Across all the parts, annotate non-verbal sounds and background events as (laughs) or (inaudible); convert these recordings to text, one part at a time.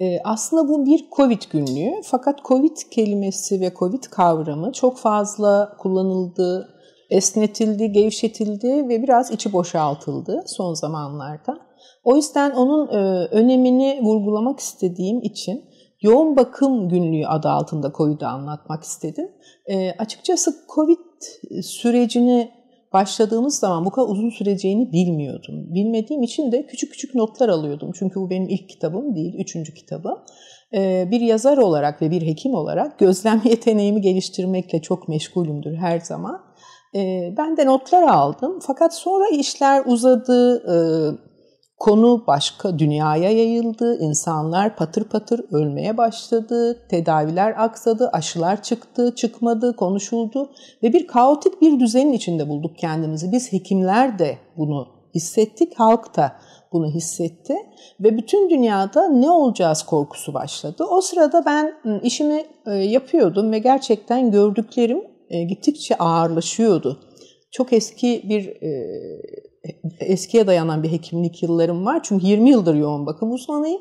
Ee, aslında bu bir Covid günlüğü fakat Covid kelimesi ve Covid kavramı çok fazla kullanıldı, esnetildi, gevşetildi ve biraz içi boşaltıldı son zamanlarda. O yüzden onun e, önemini vurgulamak istediğim için yoğun bakım günlüğü adı altında COVID'i anlatmak istedim. E, açıkçası COVID sürecini başladığımız zaman bu kadar uzun süreceğini bilmiyordum. Bilmediğim için de küçük küçük notlar alıyordum. Çünkü bu benim ilk kitabım değil, üçüncü kitabım. Ee, bir yazar olarak ve bir hekim olarak gözlem (laughs) yeteneğimi geliştirmekle çok meşgulümdür her zaman. Ee, ben de notlar aldım. Fakat sonra işler uzadı, ee, Konu başka dünyaya yayıldı, insanlar patır patır ölmeye başladı, tedaviler aksadı, aşılar çıktı, çıkmadı, konuşuldu ve bir kaotik bir düzenin içinde bulduk kendimizi. Biz hekimler de bunu hissettik, halk da bunu hissetti ve bütün dünyada ne olacağız korkusu başladı. O sırada ben ıı, işimi ıı, yapıyordum ve gerçekten gördüklerim ıı, gittikçe ağırlaşıyordu. Çok eski bir eskiye dayanan bir hekimlik yıllarım var. Çünkü 20 yıldır yoğun bakım uzmanıyım.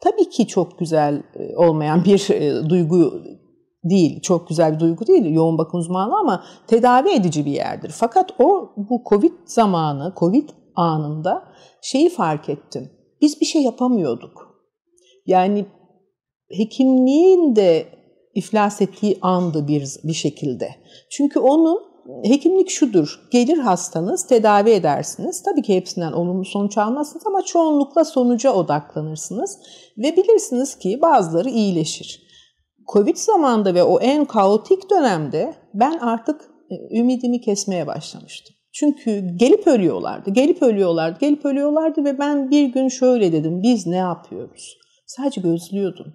Tabii ki çok güzel e, olmayan bir e, duygu değil. Çok güzel bir duygu değil yoğun bakım uzmanlığı ama tedavi edici bir yerdir. Fakat o bu Covid zamanı, Covid anında şeyi fark ettim. Biz bir şey yapamıyorduk. Yani hekimliğin de iflas ettiği andı bir, bir şekilde. Çünkü onun hekimlik şudur. Gelir hastanız, tedavi edersiniz. Tabii ki hepsinden olumlu sonuç almazsınız ama çoğunlukla sonuca odaklanırsınız. Ve bilirsiniz ki bazıları iyileşir. Covid zamanında ve o en kaotik dönemde ben artık e, ümidimi kesmeye başlamıştım. Çünkü gelip ölüyorlardı, gelip ölüyorlardı, gelip ölüyorlardı ve ben bir gün şöyle dedim, biz ne yapıyoruz? Sadece gözlüyordum.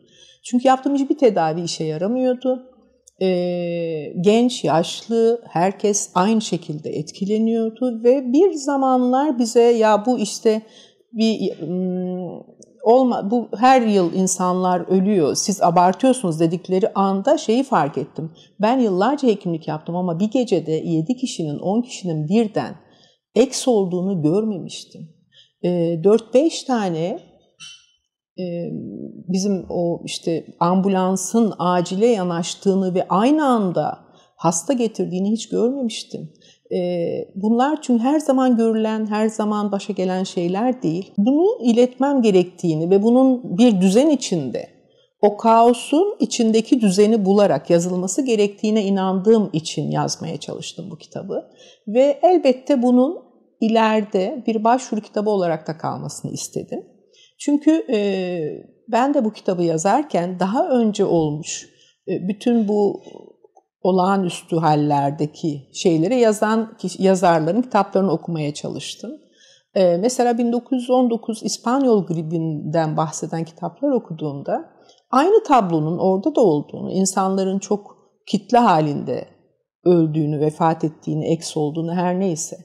Çünkü yaptığım hiçbir tedavi işe yaramıyordu e, genç, yaşlı herkes aynı şekilde etkileniyordu ve bir zamanlar bize ya bu işte bir olma bu her yıl insanlar ölüyor. Siz abartıyorsunuz dedikleri anda şeyi fark ettim. Ben yıllarca hekimlik yaptım ama bir gecede 7 kişinin 10 kişinin birden eks olduğunu görmemiştim. 4-5 tane bizim o işte ambulansın acile yanaştığını ve aynı anda hasta getirdiğini hiç görmemiştim. Bunlar çünkü her zaman görülen, her zaman başa gelen şeyler değil. Bunu iletmem gerektiğini ve bunun bir düzen içinde, o kaosun içindeki düzeni bularak yazılması gerektiğine inandığım için yazmaya çalıştım bu kitabı. Ve elbette bunun ileride bir başvuru kitabı olarak da kalmasını istedim. Çünkü e, ben de bu kitabı yazarken daha önce olmuş e, bütün bu olağanüstü hallerdeki şeyleri yazan yazarların kitaplarını okumaya çalıştım. E, mesela 1919 İspanyol gribinden bahseden kitaplar okuduğumda aynı tablonun orada da olduğunu, insanların çok kitle halinde öldüğünü, vefat ettiğini, eks olduğunu her neyse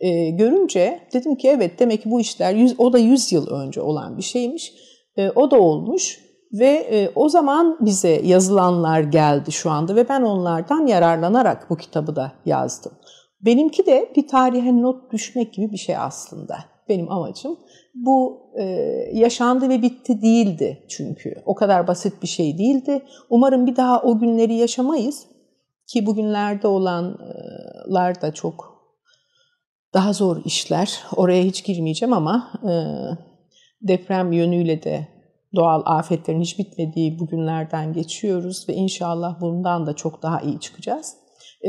e, görünce dedim ki evet demek ki bu işler yüz, o da 100 yıl önce olan bir şeymiş. E, o da olmuş ve e, o zaman bize yazılanlar geldi şu anda ve ben onlardan yararlanarak bu kitabı da yazdım. Benimki de bir tarihe not düşmek gibi bir şey aslında. Benim amacım bu e, yaşandı ve bitti değildi çünkü. O kadar basit bir şey değildi. Umarım bir daha o günleri yaşamayız ki bugünlerde olanlar da çok daha zor işler. Oraya hiç girmeyeceğim ama e, deprem yönüyle de doğal afetlerin hiç bitmediği bugünlerden geçiyoruz ve inşallah bundan da çok daha iyi çıkacağız.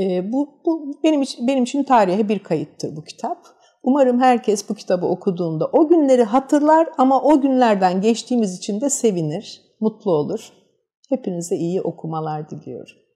E, bu, bu benim için, benim için tarihe bir kayıttır bu kitap. Umarım herkes bu kitabı okuduğunda o günleri hatırlar ama o günlerden geçtiğimiz için de sevinir, mutlu olur. Hepinize iyi okumalar diliyorum.